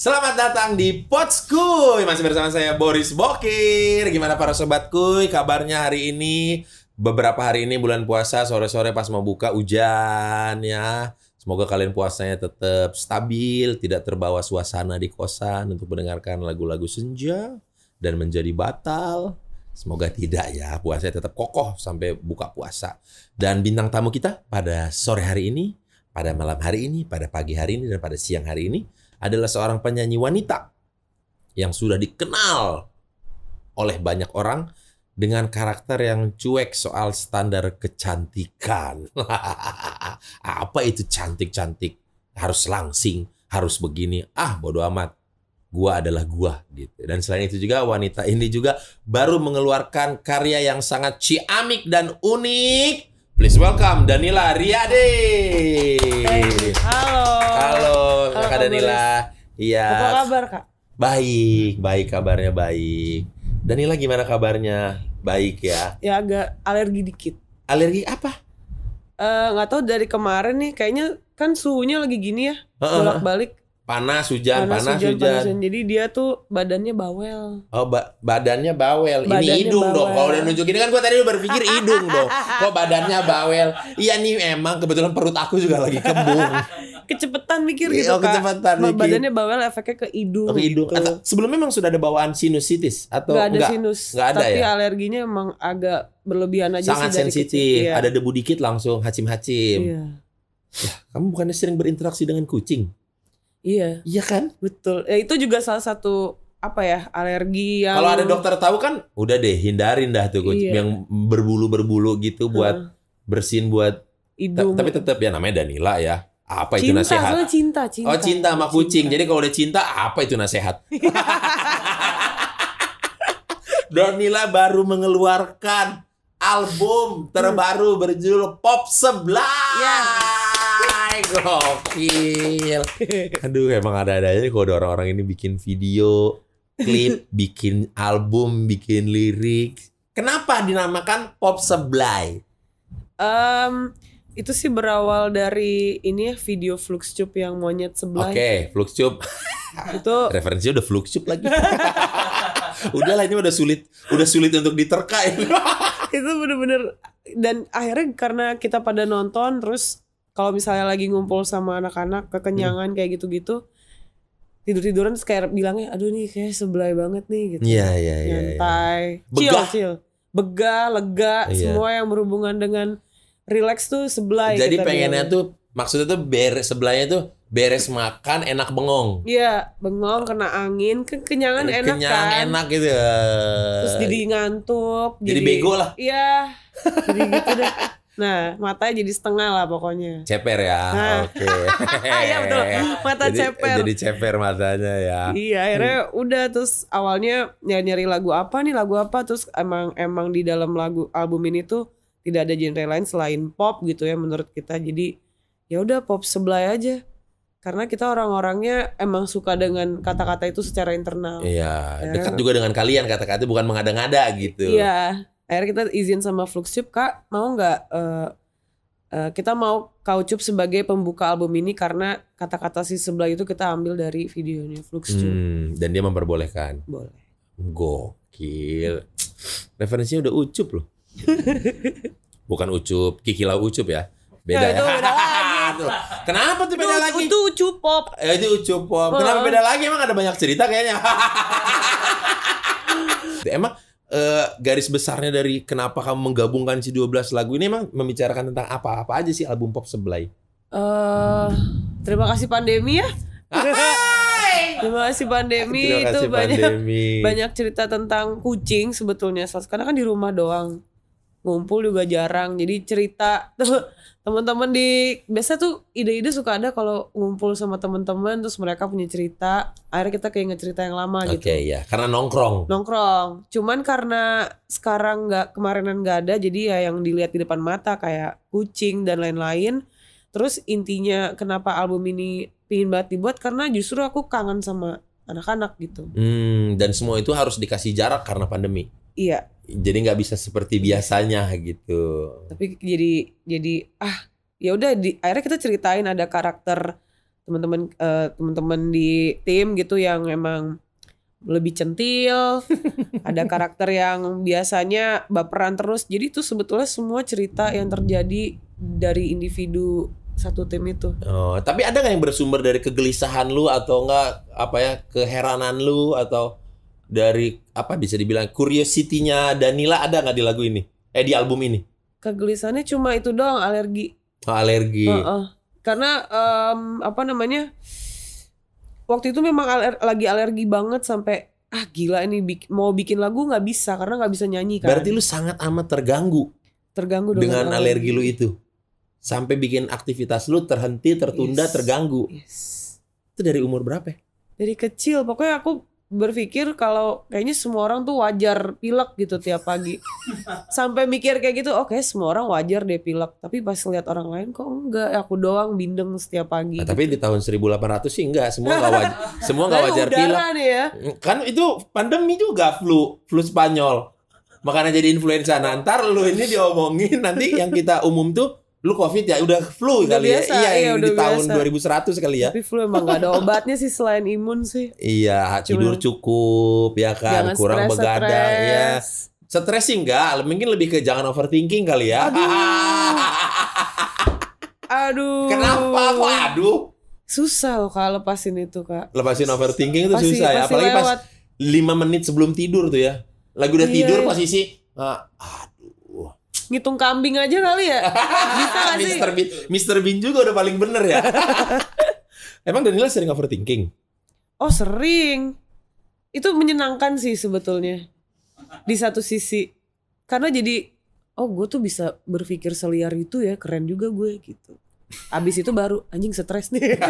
Selamat datang di Pots Kuy. Masih bersama saya Boris Bokir. Gimana para sobat kuy? Kabarnya hari ini beberapa hari ini bulan puasa sore-sore pas mau buka hujan ya. Semoga kalian puasanya tetap stabil, tidak terbawa suasana di kosan untuk mendengarkan lagu-lagu senja dan menjadi batal. Semoga tidak ya, puasanya tetap kokoh sampai buka puasa. Dan bintang tamu kita pada sore hari ini, pada malam hari ini, pada pagi hari ini, dan pada siang hari ini adalah seorang penyanyi wanita yang sudah dikenal oleh banyak orang dengan karakter yang cuek soal standar kecantikan. Apa itu cantik-cantik? Harus langsing, harus begini. Ah, bodoh amat gua adalah gua gitu. Dan selain itu juga wanita ini juga baru mengeluarkan karya yang sangat ciamik dan unik Please welcome Danila Riyadi. Hey, halo. Halo, halo, Kak Danila. Iya. Apa kabar, Kak? Baik, baik kabarnya baik. Danila gimana kabarnya? Baik ya? Ya agak alergi dikit. Alergi apa? Eh, uh, gak tahu dari kemarin nih kayaknya kan suhunya lagi gini ya bolak balik panas hujan panas, panas hujan, hujan. Panas, hujan. jadi dia tuh badannya bawel oh ba badannya bawel badannya ini hidung bawel. dong kalau udah nunjukin kan gua tadi udah berpikir hidung dong kok badannya bawel iya nih emang kebetulan perut aku juga lagi kembung kecepetan mikir iya, gitu oh, kecepetan kak. Nah, mikir. badannya bawel efeknya ke hidung ke hidung gitu. sebelumnya memang sudah ada bawaan sinusitis atau nggak ada enggak? sinus nggak ada tapi ya? alerginya emang agak berlebihan aja sangat sih sensitif iya. ada debu dikit langsung hacim-hacim iya. ya, kamu bukannya sering berinteraksi dengan kucing Iya. Iya kan? Betul. Ya, itu juga salah satu apa ya alergi yang kalau ada dokter tahu kan udah deh hindarin dah tuh iya. yang berbulu berbulu gitu buat hmm. bersin buat Ta tapi tetap ya namanya Danila ya apa cinta, itu nasihat cinta cinta oh cinta sama kucing jadi kalau udah cinta apa itu nasihat Danila baru mengeluarkan album terbaru berjudul Pop Sebelah. yeah. Hai, gokil. Aduh, emang ada-ada aja kalau ada orang-orang ini bikin video, klip, bikin album, bikin lirik. Kenapa dinamakan pop seblay? Um, itu sih berawal dari ini ya video fluxcup yang monyet sebelah. Oke, okay, itu referensi udah fluxcup lagi. udah lah ini udah sulit, udah sulit untuk diterka itu bener-bener dan akhirnya karena kita pada nonton terus kalau misalnya lagi ngumpul sama anak-anak kekenyangan hmm. kayak gitu-gitu tidur tiduran terus kayak bilangnya aduh nih kayak sebelai banget nih gitu iya iya iya, iya. nyantai ya. chill chill begah lega ya. semua yang berhubungan dengan relax tuh sebelah jadi pengennya bilangnya. tuh maksudnya tuh beres sebelahnya tuh beres makan enak bengong iya bengong kena angin ke enak kenyang kan? enak gitu terus jadi ngantuk jadi, jadi bego lah iya jadi gitu deh Nah, mata jadi setengah lah pokoknya. Ceper ya. Nah. Oke. Okay. Iya betul. Mata jadi, ceper. Jadi ceper matanya ya. Iya, akhirnya hmm. udah terus awalnya nyari-nyari lagu apa nih, lagu apa terus emang emang di dalam lagu album ini tuh tidak ada genre lain selain pop gitu ya menurut kita. Jadi ya udah pop sebelah aja. Karena kita orang-orangnya emang suka dengan kata-kata itu secara internal. Iya, ya. dekat juga dengan kalian kata-kata bukan mengada-ngada gitu. Iya akhirnya kita izin sama Fluxup kak mau nggak uh, uh, kita mau Kaucup sebagai pembuka album ini karena kata-kata si sebelah itu kita ambil dari videonya Fluxup hmm, dan dia memperbolehkan boleh gokil referensinya udah ucup loh bukan ucup kikilau ucup ya beda ya, ya. Itu Kenapa tuh beda lagi? Itu ucup pop. ya itu ucup pop. Kenapa oh. beda lagi? Emang ada banyak cerita kayaknya. Emang uh, garis besarnya dari kenapa kamu menggabungkan si 12 lagu ini emang membicarakan tentang apa-apa aja sih album pop sebelah eh, Uh, terima kasih pandemi ya. terima kasih pandemi terima kasih itu pandemi. banyak cerita tentang kucing sebetulnya karena kan di rumah doang ngumpul juga jarang jadi cerita teman-teman di biasa tuh ide-ide suka ada kalau ngumpul sama teman-teman terus mereka punya cerita akhirnya kita kayak ngecerita yang lama okay, gitu oke iya karena nongkrong nongkrong cuman karena sekarang nggak kemarinan nggak ada jadi ya yang dilihat di depan mata kayak kucing dan lain-lain terus intinya kenapa album ini pingin banget dibuat karena justru aku kangen sama anak-anak gitu hmm, dan semua itu harus dikasih jarak karena pandemi Iya. Jadi nggak bisa seperti iya. biasanya gitu. Tapi jadi jadi ah ya udah di akhirnya kita ceritain ada karakter teman-teman uh, teman-teman di tim gitu yang emang lebih centil, ada karakter yang biasanya baperan terus. Jadi itu sebetulnya semua cerita yang terjadi dari individu satu tim itu. Oh, tapi ada nggak yang bersumber dari kegelisahan lu atau enggak apa ya keheranan lu atau dari apa bisa dibilang curiosity-nya Danila ada nggak di lagu ini? Eh di album ini? Kegelisahannya cuma itu doang alergi. Oh, alergi. Uh -uh. Karena um, apa namanya? Waktu itu memang aler lagi alergi banget sampai ah gila ini bik mau bikin lagu nggak bisa karena nggak bisa nyanyi kan. Berarti lu sangat amat terganggu. Terganggu dengan, dengan alergi lu itu. Sampai bikin aktivitas lu terhenti, tertunda, yes. terganggu. Yes. Itu dari umur berapa? Ya? Dari kecil pokoknya aku berpikir kalau kayaknya semua orang tuh wajar pilek gitu tiap pagi. Sampai mikir kayak gitu, oke oh, semua orang wajar deh pilek. Tapi pas lihat orang lain kok enggak, aku doang bindeng setiap pagi. Nah, gitu. Tapi di tahun 1800 sih enggak, semua enggak wajar. semua enggak wajar pilek. ya. Mm, kan itu pandemi juga flu, flu Spanyol. Makanya jadi influenza. Nah, ntar lu ini diomongin nanti yang kita umum tuh lu covid ya udah flu udah kali ya? biasa, ya iya, iya yang di biasa. tahun 2100 kali ya tapi flu emang gak ada obatnya sih selain imun sih iya tidur cukup ya kan kurang stress, begadang stress. ya stres sih enggak mungkin lebih ke jangan overthinking kali ya aduh aduh kenapa kok aduh susah loh kak lepasin itu kak lepasin overthinking itu pasti, susah ya apalagi pas 5 menit sebelum tidur tuh ya lagi udah iya, tidur iya. posisi ah, ngitung kambing aja kali ya. Bisa gak sih? Mr. Bean, juga udah paling bener ya. Emang Danila sering overthinking? Oh sering. Itu menyenangkan sih sebetulnya. Di satu sisi. Karena jadi, oh gue tuh bisa berpikir seliar itu ya, keren juga gue gitu. Abis itu baru, anjing stres nih.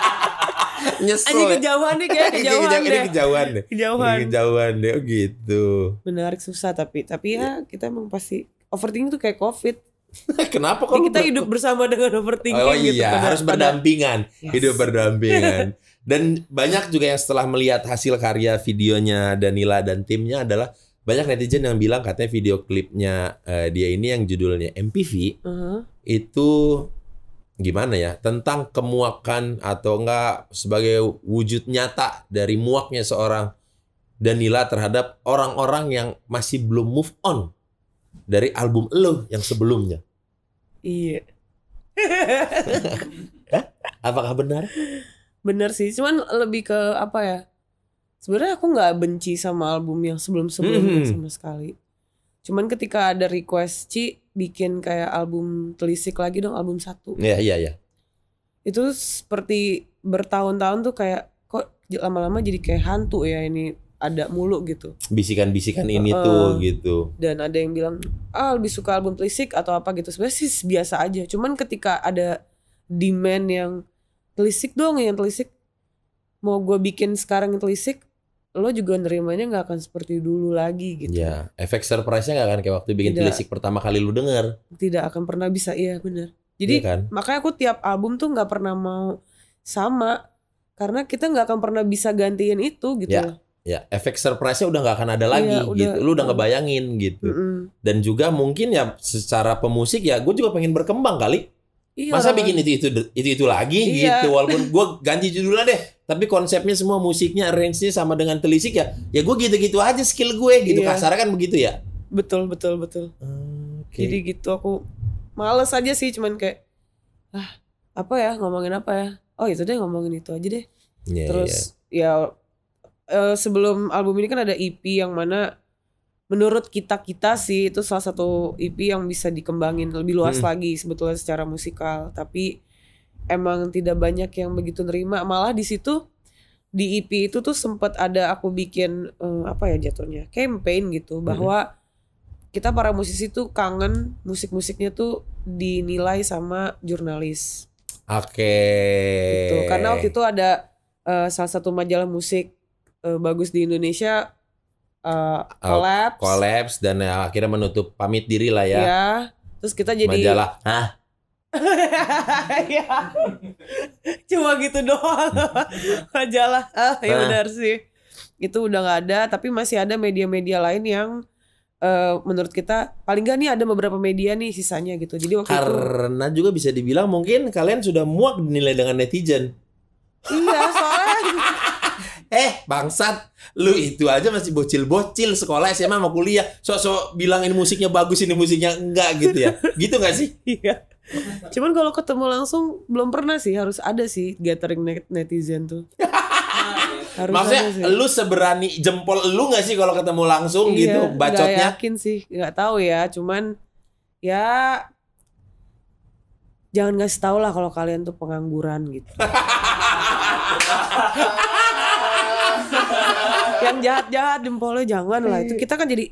Nyesel. Anjing ya. kejauhan nih kayak kejauhan deh. Ini kejauhan deh. Kejauhan. Ini kejauhan deh. Oh gitu. Menarik susah tapi tapi ya iya. kita emang pasti overthinking tuh kayak covid Kenapa kok kita hidup bersama dengan overthinking oh, gitu? iya, kan. harus berdampingan, yes. hidup berdampingan. Dan banyak juga yang setelah melihat hasil karya videonya Danila dan timnya adalah banyak netizen yang bilang katanya video klipnya uh, dia ini yang judulnya MPV uh -huh. itu gimana ya tentang kemuakan atau enggak sebagai wujud nyata dari muaknya seorang Danila terhadap orang-orang yang masih belum move on dari album lo yang sebelumnya. Iya. Apakah benar? Benar sih, cuman lebih ke apa ya? Sebenarnya aku nggak benci sama album yang sebelum-sebelumnya -hmm. sama sekali. Cuman ketika ada request Ci bikin kayak album telisik lagi dong album satu. Iya yeah, iya yeah, iya. Yeah. Itu seperti bertahun-tahun tuh kayak kok lama-lama jadi kayak hantu ya ini ada mulu gitu. Bisikan-bisikan ini uh, tuh gitu. Dan ada yang bilang ah lebih suka album Plisik atau apa gitu. Sebenarnya sih biasa aja. Cuman ketika ada demand yang Plisik dong yang Plisik mau gue bikin sekarang yang Plisik lo juga nerimanya nggak akan seperti dulu lagi gitu. Ya, efek surprise-nya nggak akan kayak waktu bikin tidak, pertama kali lu denger. Tidak akan pernah bisa, iya bener. Jadi iya kan? makanya aku tiap album tuh nggak pernah mau sama karena kita nggak akan pernah bisa gantiin itu gitu. Ya, ya efek surprise-nya udah nggak akan ada lagi iya, gitu. Udah, Lu udah ngebayangin gitu. Mm -mm. Dan juga mungkin ya secara pemusik ya gue juga pengen berkembang kali. Iya. Masa bikin itu itu itu itu lagi iya. gitu walaupun gue ganti judulnya deh, tapi konsepnya semua musiknya arrange-nya sama dengan telisik ya. Ya gue gitu-gitu aja skill gue gitu. Iya. Kasar kan begitu ya. Betul betul betul. okay. Jadi gitu aku males aja sih cuman kayak ah apa ya ngomongin apa ya. Oh itu deh ngomongin itu aja deh. Yeah, iya, Terus yeah. ya Eh, sebelum album ini kan ada EP yang mana menurut kita kita sih itu salah satu EP yang bisa dikembangin lebih luas hmm. lagi sebetulnya secara musikal tapi emang tidak banyak yang begitu nerima malah di situ di EP itu tuh sempat ada aku bikin um, apa ya jatuhnya campaign gitu hmm. bahwa hmm. kita para musisi tuh kangen musik-musiknya tuh dinilai sama jurnalis. Oke. Okay. Gitu. Karena waktu itu ada uh, salah satu majalah musik uh, bagus di Indonesia uh, collapse. Uh, dan uh, akhirnya menutup pamit diri lah ya. Iya. Terus kita jadi majalah. Hah? ya. Cuma gitu doang. majalah. Ah, ya benar sih. Itu udah nggak ada, tapi masih ada media-media lain yang Uh, menurut kita paling gak nih ada beberapa media nih sisanya gitu jadi waktu karena itu, juga bisa dibilang mungkin kalian sudah muak dinilai dengan netizen iya soalnya Eh, bangsat, lu itu aja masih bocil-bocil sekolah SMA mau kuliah. Sok-sok bilangin musiknya bagus, ini musiknya enggak gitu ya. Gitu gak sih? Iya. Cuman kalau ketemu langsung belum pernah sih, harus ada sih gathering net netizen tuh. Harus Maksudnya sih. lu seberani jempol lu gak sih kalau ketemu langsung iya, gitu bacotnya? Gak yakin sih, gak tahu ya. Cuman ya jangan ngasih tau lah kalau kalian tuh pengangguran gitu. yang jahat-jahat jempolnya jangan lah itu kita kan jadi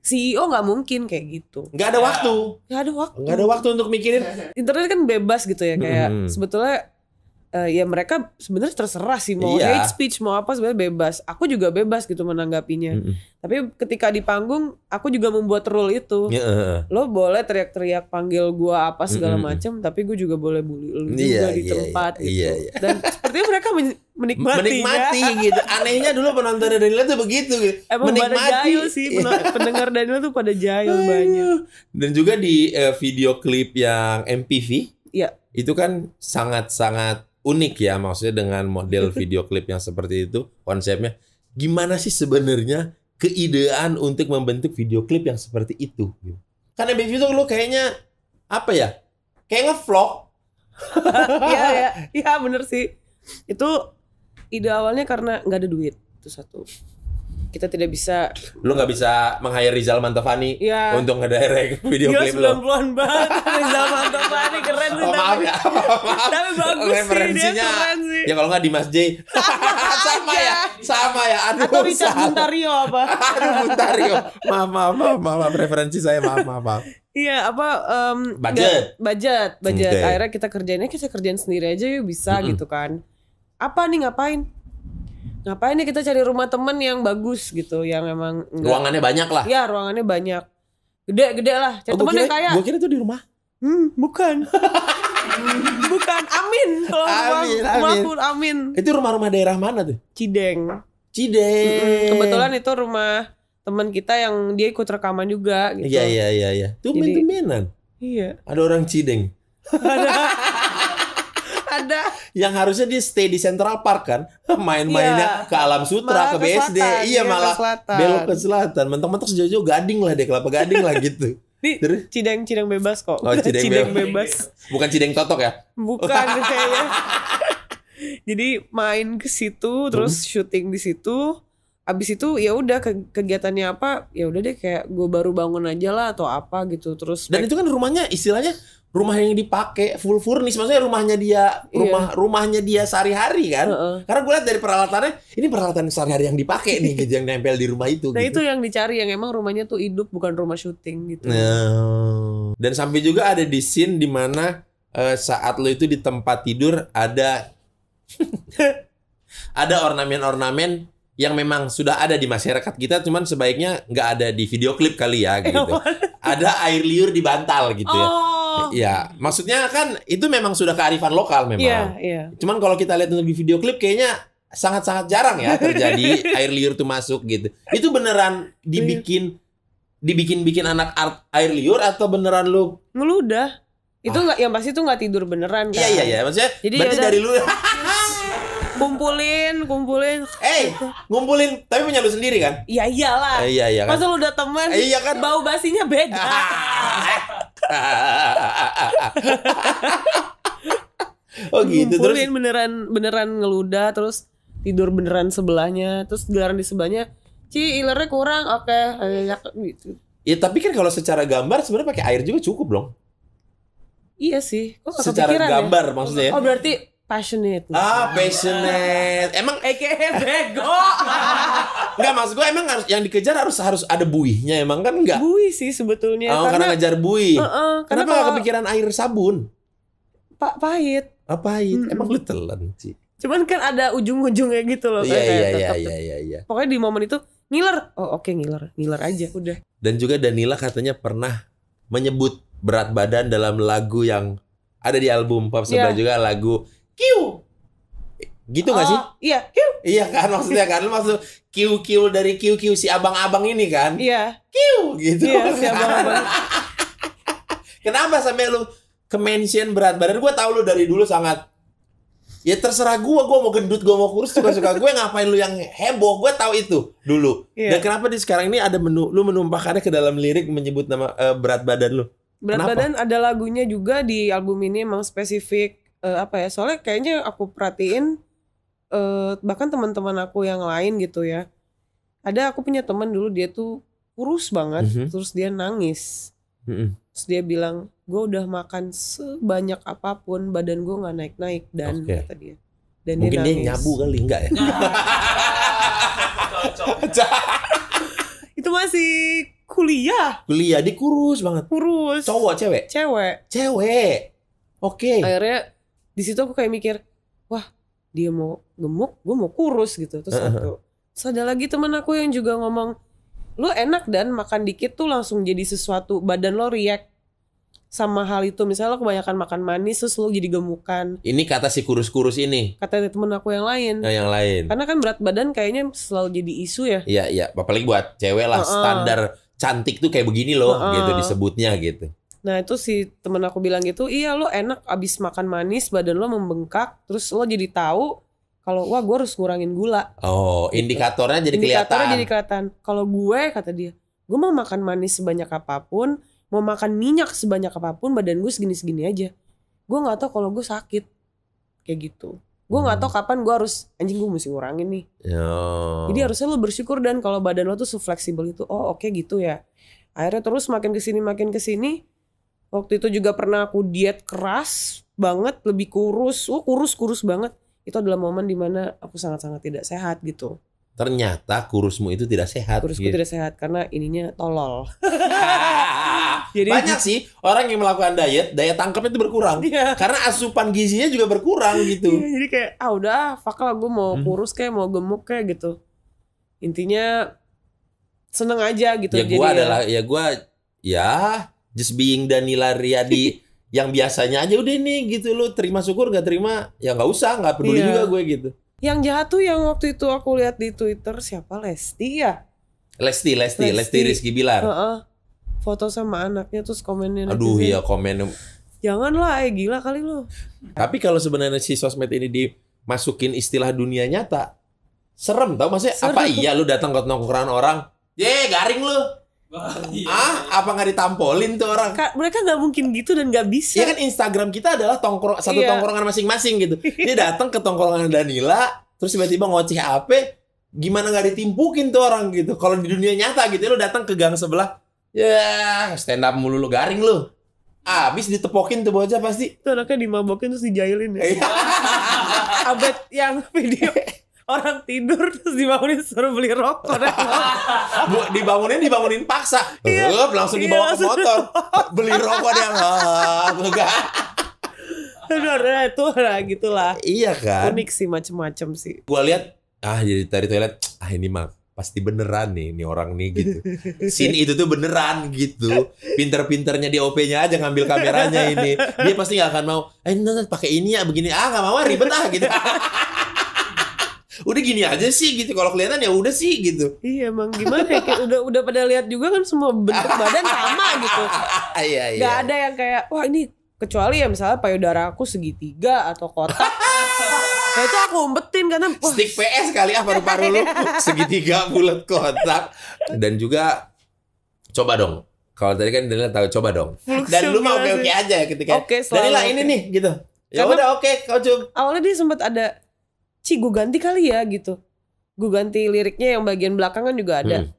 CEO nggak mungkin kayak gitu. Nggak ada waktu. Nggak ada waktu. Nggak ada waktu untuk mikirin. Internet kan bebas gitu ya kayak hmm. sebetulnya uh, ya mereka sebenarnya terserah sih mau iya. hate speech mau apa sebenarnya bebas. Aku juga bebas gitu menanggapinya. -hmm. Tapi ketika di panggung aku juga membuat rule itu. Yeah. Iya, eh, eh. Lo boleh teriak-teriak panggil gua apa segala mm -hmm. macam, tapi gue juga boleh bully lo iya, juga yeah, di yeah, iya, yeah, gitu. Yeah, yeah. Dan sepertinya mereka menikmati kan? menikmati ya? gitu anehnya dulu penonton Danila tuh begitu gitu. Emang menikmati pada sih iya. pendengar Daniel tuh pada Ayuh. banyak dan juga di uh, video klip yang MPV ya. itu kan sangat-sangat unik ya maksudnya dengan model video klip yang seperti itu konsepnya gimana sih sebenarnya keidean untuk membentuk video klip yang seperti itu gitu? karena MPV tuh lo kayaknya apa ya kayak ngevlog Iya, iya, iya bener sih. Itu ide awalnya karena nggak ada duit itu satu kita tidak bisa lu nggak bisa meng hire Rizal Mantovani ya. untuk ngedirect video iya, klip lu. 90-an banget Rizal Mantovani keren sih oh, maaf ya maaf tapi bagus referensinya, sih dia keren sih ya kalau nggak Dimas J sama iya. ya sama ya aduh atau Richard Buntario apa aduh Buntario maaf maaf maaf maaf maaf. referensi saya maaf maaf, maaf. Iya apa um, budget gak, budget budget budget okay. akhirnya kita kerjainnya kita kerjain sendiri aja yuk bisa mm -hmm. gitu kan apa nih ngapain ngapain nih kita cari rumah temen yang bagus gitu yang emang enggak. ruangannya banyak lah ya ruangannya banyak gede-gede lah cari oh, temen kira, yang kaya gue kira tuh di rumah hmm bukan bukan amin kalau amin, rumah, amin. amin itu rumah-rumah daerah mana tuh Cideng Cideng kebetulan itu rumah temen kita yang dia ikut rekaman juga gitu iya iya iya iya tuh mainan. iya ada orang Cideng ada. Yang harusnya dia stay di Central Park kan, main-mainnya iya. ke Alam Sutra, malah ke, BSD. Selatan, iya, malah ke belok ke selatan. Mentok-mentok sejauh-jauh gading lah deh, kelapa gading lah gitu. Ini Cideng Cideng bebas kok. Oh, Cideng, cideng bebas. bebas. Bukan Cideng Totok ya? Bukan kayaknya. Jadi main ke situ, terus hmm. syuting di situ. Abis itu ya udah ke kegiatannya apa? Ya udah deh kayak gue baru bangun aja lah atau apa gitu. Terus Dan itu kan rumahnya istilahnya rumah yang dipakai full furnis, maksudnya rumahnya dia iya. rumah iya. rumahnya dia sehari-hari kan uh -uh. karena gue lihat dari peralatannya ini peralatan sehari-hari yang dipakai nih gitu yang nempel di rumah itu nah gitu. itu yang dicari yang emang rumahnya tuh hidup bukan rumah syuting gitu nah. dan sampai juga ada di scene dimana uh, eh, saat lo itu di tempat tidur ada ada ornamen-ornamen yang memang sudah ada di masyarakat kita cuman sebaiknya nggak ada di video klip kali ya gitu. ada air liur di bantal gitu ya. Oh. Oh. Ya, maksudnya kan itu memang sudah kearifan lokal memang. Iya, iya. Cuman kalau kita lihat di video klip kayaknya sangat-sangat jarang ya terjadi air liur tuh masuk gitu. Itu beneran dibikin dibikin-bikin anak art air liur atau beneran lu ngeludah? Itu ah. nggak ah. yang pasti tuh nggak tidur beneran kan? Iya iya kan? iya maksudnya Jadi berarti yaudah. dari lu kumpulin, kumpulin. Eh, hey, ngumpulin tapi punya lu sendiri kan? Iya iyalah. Eh, iya iya kan. Masa lu udah temen. Eh, iya kan. Bau basinya beda. Ah. oh gitu kumpulin terus beneran beneran ngeluda terus tidur beneran sebelahnya terus gelaran di sebelahnya Ci, ilernya kurang, oke, okay. Eh, ya, gitu. Ya tapi kan kalau secara gambar sebenarnya pakai air juga cukup dong. Iya sih. Kok secara ya. gambar ya? maksudnya. Oh berarti passionate. Ah, passionate. Emang EKE bego. Enggak maksud gue emang harus yang dikejar harus harus ada buihnya emang kan enggak? Buih sih sebetulnya. Oh, karena, karena ngejar buih. Uh -uh, karena Kenapa kalau, gak kepikiran air sabun? Pak pahit. Ah, pahit. Mm Emang lu telan sih. Cuman kan ada ujung-ujungnya gitu loh. Iya, iya, iya, iya, iya, iya. Pokoknya di momen itu ngiler. Oh, oke okay, ngiler. Ngiler aja udah. Dan juga Danila katanya pernah menyebut berat badan dalam lagu yang ada di album pop sebelah yeah. juga lagu kiu gitu gak sih? Oh, iya, kiu. Iya kan maksudnya kan maksud kiu-kiu dari kiu-kiu si abang-abang ini kan? Iya. Kiu gitu. Iya, si abang-abang. Kenapa sampai lu ke mention berat badan? Gue tau lu dari dulu sangat Ya terserah gue, gue mau gendut, gue mau kurus, juga suka gue ngapain lu yang heboh, gue tau itu dulu. Yeah. Dan kenapa di sekarang ini ada menu, lu menumpahkannya ke dalam lirik menyebut nama uh, berat badan lu? Berat kenapa? badan ada lagunya juga di album ini emang spesifik uh, apa ya soalnya kayaknya aku perhatiin uh, bahkan teman-teman aku yang lain gitu ya ada aku punya teman dulu dia tuh kurus banget mm -hmm. terus dia nangis mm -hmm. terus dia bilang gue udah makan sebanyak apapun badan gue nggak naik-naik dan okay. kata dia dan mungkin dia, nangis. dia nyabu kali enggak ya itu masih kuliah kuliah dia kurus banget kurus cowok cewek cewek cewek oke okay. akhirnya di situ aku kayak mikir wah dia mau gemuk gue mau kurus gitu terus satu terus ada lagi temen aku yang juga ngomong lu enak dan makan dikit tuh langsung jadi sesuatu badan lo react sama hal itu misalnya lo kebanyakan makan manis terus lo jadi gemukan ini kata si kurus-kurus ini kata temen aku yang lain nah, yang lain karena kan berat badan kayaknya selalu jadi isu ya iya iya apalagi buat cewek lah uh -uh. standar cantik tuh kayak begini loh uh -uh. gitu disebutnya gitu Nah itu si temen aku bilang gitu, iya lo enak abis makan manis badan lo membengkak, terus lo jadi tahu kalau wah gue harus ngurangin gula. Oh gitu. indikatornya jadi kelihatan. Indikatornya jadi kelihatan. Kalau gue kata dia, gue mau makan manis sebanyak apapun, mau makan minyak sebanyak apapun, badan gue segini-segini aja. Gue gak tau kalau gue sakit kayak gitu. Gue nggak gak hmm. tahu kapan gue harus anjing gue mesti ngurangin nih. Oh. Jadi harusnya lo bersyukur dan kalau badan lo tuh fleksibel itu, oh oke okay, gitu ya. Akhirnya terus makin kesini makin kesini Waktu itu juga pernah aku diet keras banget, lebih kurus. wah oh, kurus kurus banget. Itu adalah momen dimana aku sangat-sangat tidak sehat gitu. Ternyata kurusmu itu tidak sehat. Kurusku gitu. tidak sehat karena ininya tolol. Jadi banyak sih orang yang melakukan diet, daya tangkapnya itu berkurang. Iya. Karena asupan gizinya juga berkurang iya, gitu. Iya, jadi kayak ah udah fuck lah gue mau hmm. kurus kayak mau gemuk kayak gitu. Intinya seneng aja gitu. Ya gue ya adalah ya, ya gue ya just being Danila Riyadi yang biasanya aja udah nih gitu lo terima syukur gak terima ya nggak usah nggak peduli yeah. juga gue gitu yang jahat tuh yang waktu itu aku lihat di Twitter siapa Lesti ya Lesti Lesti Lesti, Lesti Rizky Bilar uh -uh. foto sama anaknya terus komennya aduh iya ya komen janganlah eh gila kali lo tapi kalau sebenarnya si sosmed ini dimasukin istilah dunia nyata serem tau maksudnya serem. apa iya lu datang ke nongkrongan orang ye garing lu Iya, ah, iya. apa nggak ditampolin tuh orang? Ka mereka nggak mungkin gitu dan nggak bisa. Iya kan Instagram kita adalah tongkrong satu iya. tongkrongan masing-masing gitu. Dia datang ke tongkrongan Danila, terus tiba-tiba ngoceh HP, gimana nggak ditimpukin tuh orang gitu. Kalau di dunia nyata gitu, lo datang ke gang sebelah, ya stand up mulu lo garing lo. Abis ditepokin tuh bocah pasti. Tuh anaknya dimabokin terus dijailin ya. Iya. Abet yang video orang tidur terus dibangunin suruh beli rokok dan Bu, dibangunin dibangunin paksa iya, langsung iya, dibawa ke motor beli rokok yang enggak Nah, itu lah gitulah. Iya kan. Unik sih macem-macem sih. Gua lihat ah jadi dari toilet ah ini mah pasti beneran nih ini orang nih gitu. Scene itu tuh beneran gitu. Pinter-pinternya di OP-nya aja ngambil kameranya ini. Dia pasti nggak akan mau. Eh nanti pakai ini ya begini ah nggak mau ah, ribet ah gitu. udah gini aja sih gitu kalau kelihatan ya udah sih gitu iya emang gimana ya kayak udah udah pada lihat juga kan semua bentuk badan sama gitu iya, iya. Gak ada yang kayak wah ini kecuali ya misalnya payudara aku segitiga atau kotak Nah, itu aku umpetin karena wah. stick PS kali ah paru-paru lu segitiga bulat kotak dan juga coba dong kalau tadi kan Daniel tahu coba dong dan lu mau oke oke aja ketika okay, Daniel ini nih gitu ya udah oke okay, kau coba awalnya dia sempat ada Ci gue ganti kali ya gitu gue ganti liriknya yang bagian belakang kan juga ada hmm.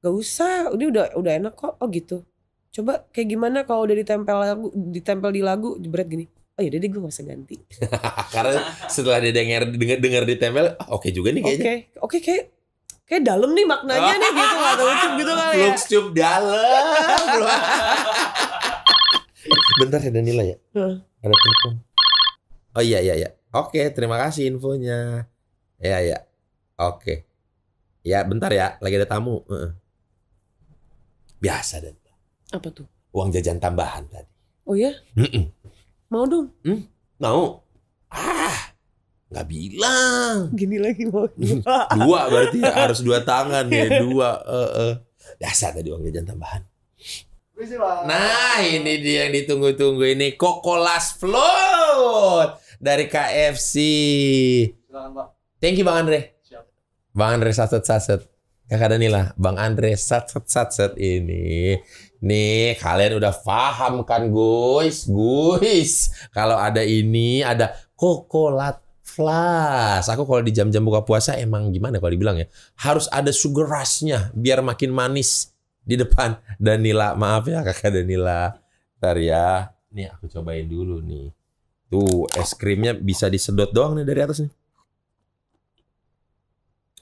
gak usah ini udah udah enak kok oh gitu coba kayak gimana kalau udah ditempel lagu ditempel di lagu jebret gini oh iya, deh gue gak usah ganti karena setelah dia denger denger, denger ditempel oh, oke okay juga nih kayaknya oke okay. oke okay, kayak kayak dalam nih maknanya nih gitu nggak tahu cup gitu kali ya cup dalam bentar ya nilai ya ada telepon oh iya iya iya Oke, terima kasih infonya. Ya, ya. Oke. Ya, bentar ya, lagi ada tamu. Uh Biasa dan. Apa tuh? Uang jajan tambahan tadi. Oh ya? Mm -mm. Mau dong? Mm? Mau. Ah, nggak bilang. Gini lagi mau. Hmm. dua berarti ya, harus dua tangan ya dua. Uh -uh. Biasa tadi uang jajan tambahan. Nah ini dia yang ditunggu-tunggu ini Kokolas Float dari KFC. Silakan, Pak. Thank you Bang Andre. Siap. Bang Andre saset-saset. Kakak Danila, Bang Andre saset-saset ini. Nih, kalian udah paham kan, guys? Guys, kalau ada ini, ada kokolat flash. Aku kalau di jam-jam buka puasa emang gimana kalau dibilang ya? Harus ada sugar rush biar makin manis di depan. Danila, maaf ya kakak Danila. Ntar ya. Nih aku cobain dulu nih. Tuh, es krimnya bisa disedot doang nih dari atas nih.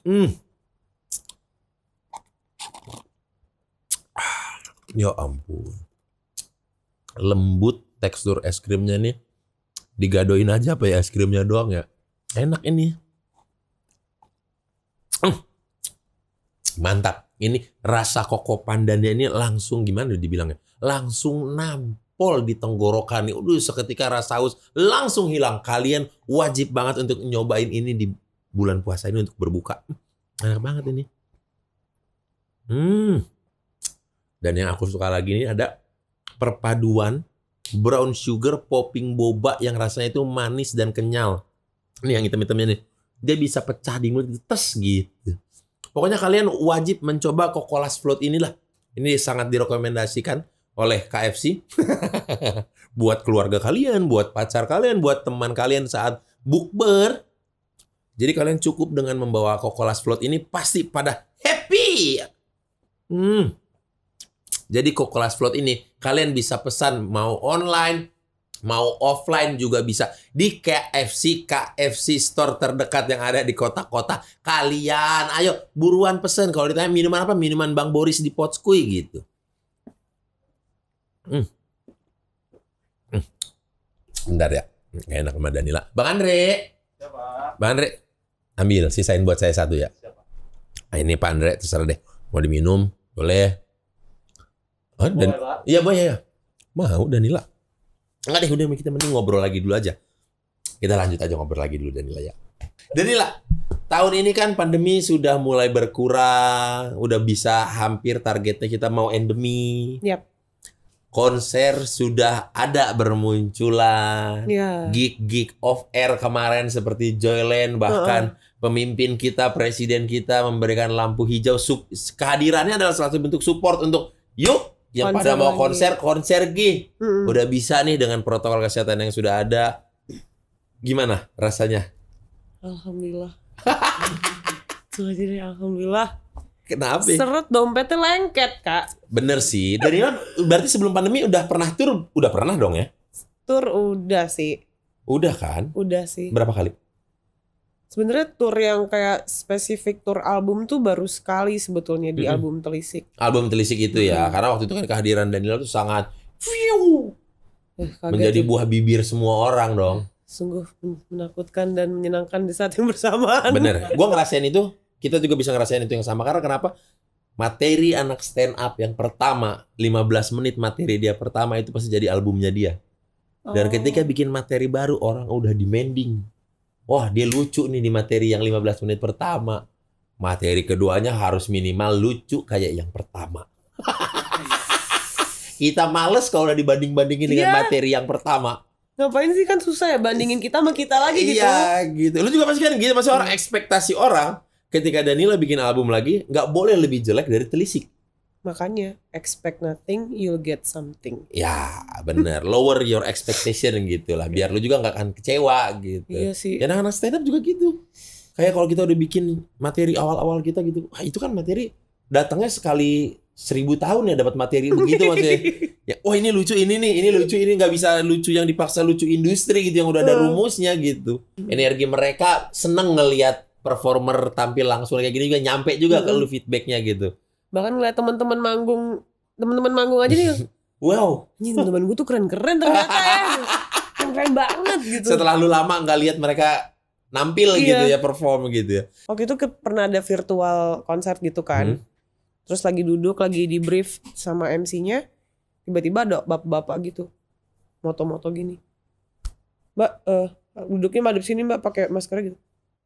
Hmm. Ya ampun. Lembut tekstur es krimnya nih. Digadoin aja apa ya es krimnya doang ya. Enak ini. Hmm. Mantap. Ini rasa koko pandannya ini langsung gimana dibilangnya? Langsung nampak pol di tenggorokan nih. Udah seketika rasa haus langsung hilang. Kalian wajib banget untuk nyobain ini di bulan puasa ini untuk berbuka. Enak banget ini. Hmm. Dan yang aku suka lagi ini ada perpaduan brown sugar popping boba yang rasanya itu manis dan kenyal. Ini yang hitam-hitamnya nih. Dia bisa pecah di mulut, tes gitu. Pokoknya kalian wajib mencoba Kokolas Float inilah. Ini sangat direkomendasikan oleh KFC buat keluarga kalian, buat pacar kalian, buat teman kalian saat bukber. Jadi kalian cukup dengan membawa Coca-Cola float ini pasti pada happy. Hmm. Jadi Coca-Cola float ini kalian bisa pesan mau online, mau offline juga bisa di KFC KFC store terdekat yang ada di kota-kota kalian. Ayo buruan pesan kalau ditanya minuman apa minuman Bang Boris di Potskui gitu. Hmm. hmm. Bentar ya. Gak enak sama Danila. Bang Andre. Siapa? Bang Andre. Ambil, sisain buat saya satu ya. Siapa? Nah, ini Pak Andre, terserah deh. Mau diminum, boleh. Oh, dan, Iya, boleh ya. Mau Danila. Enggak deh, udah kita mending ngobrol lagi dulu aja. Kita lanjut aja ngobrol lagi dulu Danila ya. Danila, tahun ini kan pandemi sudah mulai berkurang, udah bisa hampir targetnya kita mau endemi. Yep konser sudah ada bermunculan. Yeah. Gig-gig off air kemarin seperti Joyland bahkan uh -uh. pemimpin kita, presiden kita memberikan lampu hijau sub, kehadirannya adalah salah satu bentuk support untuk yuk yang konser pada mau lagi. konser konser gih. Uh -uh. Udah bisa nih dengan protokol kesehatan yang sudah ada. Gimana rasanya? Alhamdulillah. Itu alhamdulillah. Kenapa? Seret dompetnya lengket, Kak. Bener sih. Dari kan, berarti sebelum pandemi udah pernah tur, udah pernah dong ya? Tur udah sih. Udah kan? Udah sih. Berapa kali? Sebenarnya tur yang kayak spesifik tur album tuh baru sekali sebetulnya di mm -hmm. album Telisik. Album Telisik itu mm -hmm. ya, karena waktu itu kan kehadiran Daniel tuh sangat Fiu! Eh, menjadi buah bibir semua orang dong. Sungguh menakutkan dan menyenangkan di saat yang bersamaan. Bener, gue ngerasain itu kita juga bisa ngerasain itu yang sama karena kenapa materi anak stand up yang pertama 15 menit materi dia pertama itu pasti jadi albumnya dia dan oh. ketika bikin materi baru orang udah demanding wah dia lucu nih di materi yang 15 menit pertama materi keduanya harus minimal lucu kayak yang pertama kita males kalau udah dibanding-bandingin yeah. dengan iya. materi yang pertama ngapain sih kan susah ya bandingin kita sama kita lagi gitu iya gitu lu juga pasti kan gitu masih orang iya. ekspektasi orang ketika Danila bikin album lagi nggak boleh lebih jelek dari Telisik. Makanya expect nothing, you'll get something. Ya bener, lower your expectation gitu lah. Biar lu juga nggak akan kecewa gitu. Iya sih. Dan anak-anak stand up juga gitu. Kayak kalau kita udah bikin materi awal-awal kita gitu, wah itu kan materi datangnya sekali seribu tahun ya dapat materi begitu maksudnya. Ya, oh, ini lucu ini nih, ini lucu ini nggak bisa lucu yang dipaksa lucu industri gitu yang udah ada hmm. rumusnya gitu. Energi mereka seneng ngelihat performer tampil langsung kayak gini juga nyampe juga -hmm. ke lu feedbacknya gitu. Bahkan ngeliat teman-teman manggung, teman-teman manggung aja nih. wow, ini teman-teman gue tuh keren-keren ternyata ya. keren banget gitu. Setelah lu lama nggak lihat mereka nampil iya. gitu ya, perform gitu ya. Waktu itu ke, pernah ada virtual konser gitu kan. Hmm. Terus lagi duduk, lagi di brief sama MC-nya, tiba-tiba ada bapak-bapak gitu. Moto-moto gini. Mbak, uh, duduknya madep sini mbak pakai masker gitu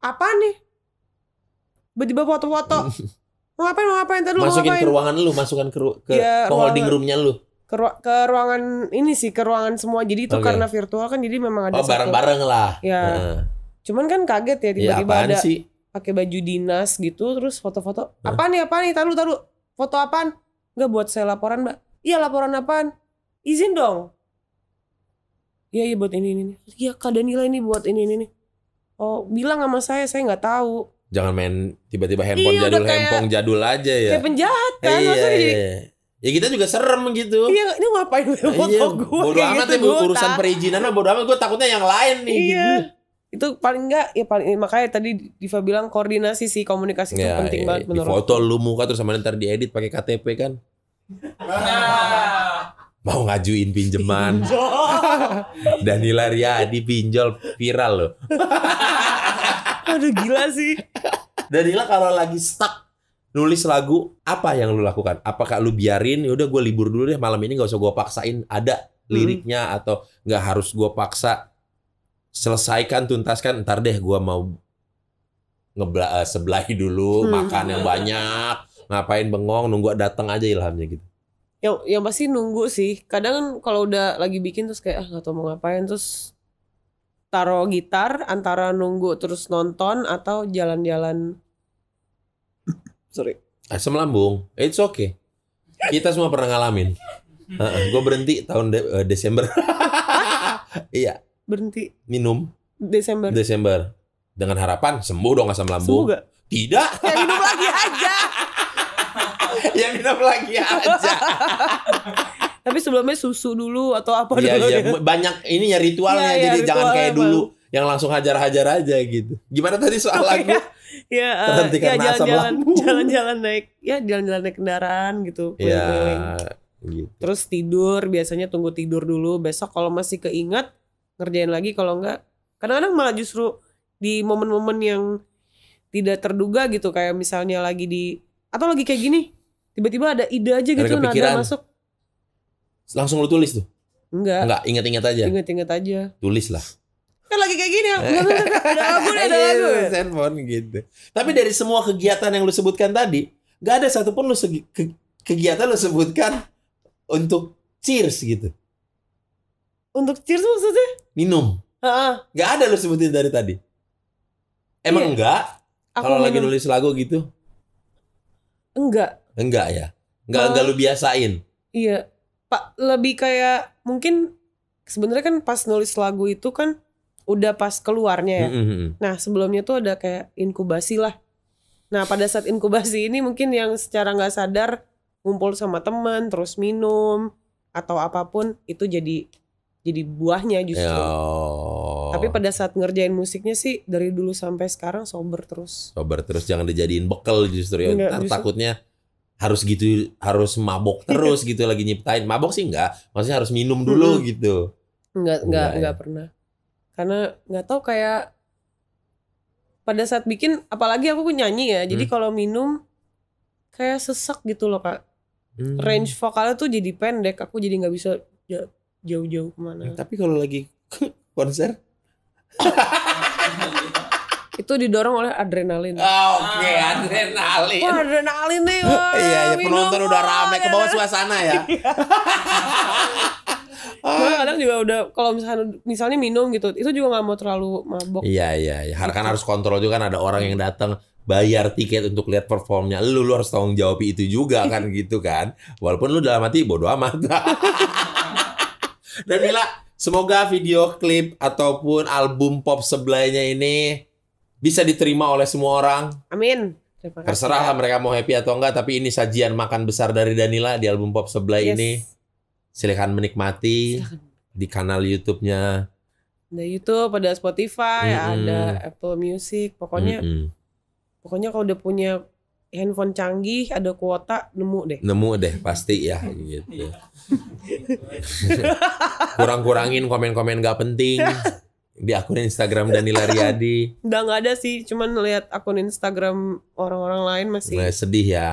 apa nih? Tiba-tiba foto-foto. Mau ngapain, mau ngapain, tadi lu Masukin ngapain. ke ruangan lu, masukkan ke, ke, ya, ke holding roomnya lu. Ke, ru ke ruangan ini sih, ke ruangan semua. Jadi itu okay. karena virtual kan jadi memang ada Oh bareng-bareng lah. Ya. Nah. Cuman kan kaget ya iya, tiba-tiba ya, ada sih? pakai baju dinas gitu terus foto-foto. Apa nih, apa nih, taruh taruh foto apaan? Enggak buat saya laporan, Mbak. Iya, laporan apaan? Izin dong. Iya, iya buat ini ini. Iya, Kak Danila ini buat ini ini. ini oh bilang sama saya saya nggak tahu jangan main tiba-tiba handphone iya, jadul handphone jadul aja ya kayak penjahat kan iya, maksudnya iya, iya. Ya kita juga serem gitu. Iya, ini ngapain iya, foto nah, iya, gue? Bodoh amat ya, gitu, ya urusan tak. perizinan mah bodoh amat gue takutnya yang lain nih iya. gitu. Itu paling enggak ya paling eh, makanya tadi Diva bilang koordinasi sih komunikasi ya, itu penting iya, banget menurut. Ya. Di foto lu muka terus sama ntar diedit pakai KTP kan. mau ngajuin pinjeman. Danila di pinjol viral loh. Aduh gila sih. Danila kalau lagi stuck nulis lagu apa yang lu lakukan? Apakah lu biarin ya udah gue libur dulu deh malam ini nggak usah gue paksain ada hmm. liriknya hmm. atau nggak harus gue paksa selesaikan tuntaskan ntar deh gue mau ngebelah eh, sebelahi dulu hmm. makan yang banyak ngapain bengong nunggu datang aja ilhamnya gitu yang yang pasti nunggu sih kadang kan kalau udah lagi bikin terus kayak ah nggak tau mau ngapain terus taruh gitar antara nunggu terus nonton atau jalan-jalan sorry asam eh, lambung it's okay kita semua pernah ngalamin gue berhenti tahun de uh, Desember iya berhenti minum Desember Desember dengan harapan sembuh dong asam lambung sembuh tidak ya, minum lagi aja ya minum lagi aja. Tapi sebelumnya susu dulu atau apa ya, dulu. ya. banyak ini ya ritualnya ya, jadi ya, jangan kayak apa. dulu yang langsung hajar-hajar aja gitu. Gimana tadi soal lagu? Iya, eh, ya, uh, ya, jalan-jalan Jalan-jalan naik, ya jalan-jalan naik kendaraan gitu. Iya. Gitu. Terus tidur, biasanya tunggu tidur dulu. Besok kalau masih keinget ngerjain lagi kalau enggak. Kadang-kadang malah justru di momen-momen yang tidak terduga gitu kayak misalnya lagi di atau lagi kayak gini tiba-tiba ada ide aja gitu nada masuk langsung lu tulis tuh enggak enggak inget-inget aja inget-inget aja tulis lah kan lagi kayak gini enggak ada lagu ada lagu iya, handphone gitu tapi dari semua kegiatan yang lu sebutkan tadi nggak ada satupun lu segi, ke, kegiatan lu sebutkan untuk cheers gitu untuk cheers maksudnya minum nggak ada lu sebutin dari tadi emang iya. enggak kalau lagi nulis lagu gitu Enggak. Enggak ya. Enggak uh, enggak lu biasain. Iya. Pak lebih kayak mungkin sebenarnya kan pas nulis lagu itu kan udah pas keluarnya ya. Mm -hmm. Nah, sebelumnya tuh ada kayak inkubasi lah. Nah, pada saat inkubasi ini mungkin yang secara nggak sadar ngumpul sama teman terus minum atau apapun itu jadi jadi buahnya justru. Oh. Tapi pada saat ngerjain musiknya sih dari dulu sampai sekarang sober terus. Sober terus jangan dijadiin bekal justru ya. Ntar justru. takutnya harus gitu harus mabok terus gitu lagi nyiptain. Mabok sih enggak, maksudnya harus minum hmm. dulu gitu. Enggak, enggak enggak ya. pernah. Karena enggak tahu kayak pada saat bikin apalagi aku nyanyi ya. Hmm. Jadi kalau minum kayak sesak gitu loh, Kak. Hmm. Range vokalnya tuh jadi pendek, aku jadi nggak bisa jauh-jauh kemana. tapi kalau lagi konser itu didorong oleh adrenalin. Oh, Oke, okay. Ah. adrenalin. Wah, adrenalin nih. Wah, iya, ya, penonton wah, udah rame ke bawah ya. suasana ya. Oh. kadang juga udah kalau misalnya misalnya minum gitu, itu juga nggak mau terlalu mabok. Iya, iya, ya. kan harus kontrol juga kan ada orang yang datang bayar tiket untuk lihat performnya lu, lu harus tanggung jawab itu juga kan gitu kan. Walaupun lu dalam hati bodo amat. Dan bila Semoga video klip ataupun album pop sebelahnya ini bisa diterima oleh semua orang. Amin. Terserah mereka mau happy atau enggak, tapi ini sajian makan besar dari Danila di album pop sebelah yes. ini. Silahkan menikmati Silahkan. di kanal YouTube-nya. Ada YouTube, ada Spotify, mm -hmm. ada Apple Music, pokoknya mm -hmm. pokoknya kalau udah punya handphone canggih ada kuota nemu deh nemu deh pasti ya gitu kurang-kurangin komen-komen gak penting di akun Instagram Danila Riyadi udah nggak ada sih cuman lihat akun Instagram orang-orang lain masih nah, sedih ya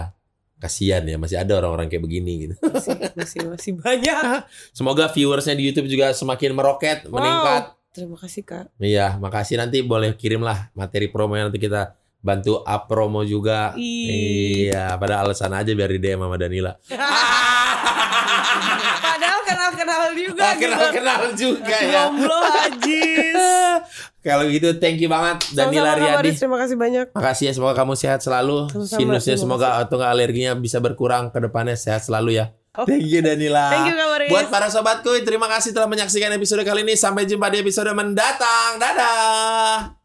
kasihan ya masih ada orang-orang kayak begini gitu masih masih, masih banyak semoga viewersnya di YouTube juga semakin meroket wow. meningkat terima kasih kak iya makasih nanti boleh kirimlah materi promo nanti kita bantu up promo juga. Iya, pada alasan aja biar di DM sama Danila. Padahal kenal-kenal juga. Oh, kenal-kenal juga ya. Jomblo Ajis. Kalau gitu thank you banget Danila Riyadi. Terima kasih banyak. Makasih ya semoga kamu sehat selalu. Sama-sama, Sinusnya semoga atau enggak alerginya bisa berkurang ke depannya sehat selalu ya. Oh. Thank you Danila. Thank you Kamaris. Buat para sobatku terima kasih telah menyaksikan episode kali ini. Sampai jumpa di episode mendatang. Dadah.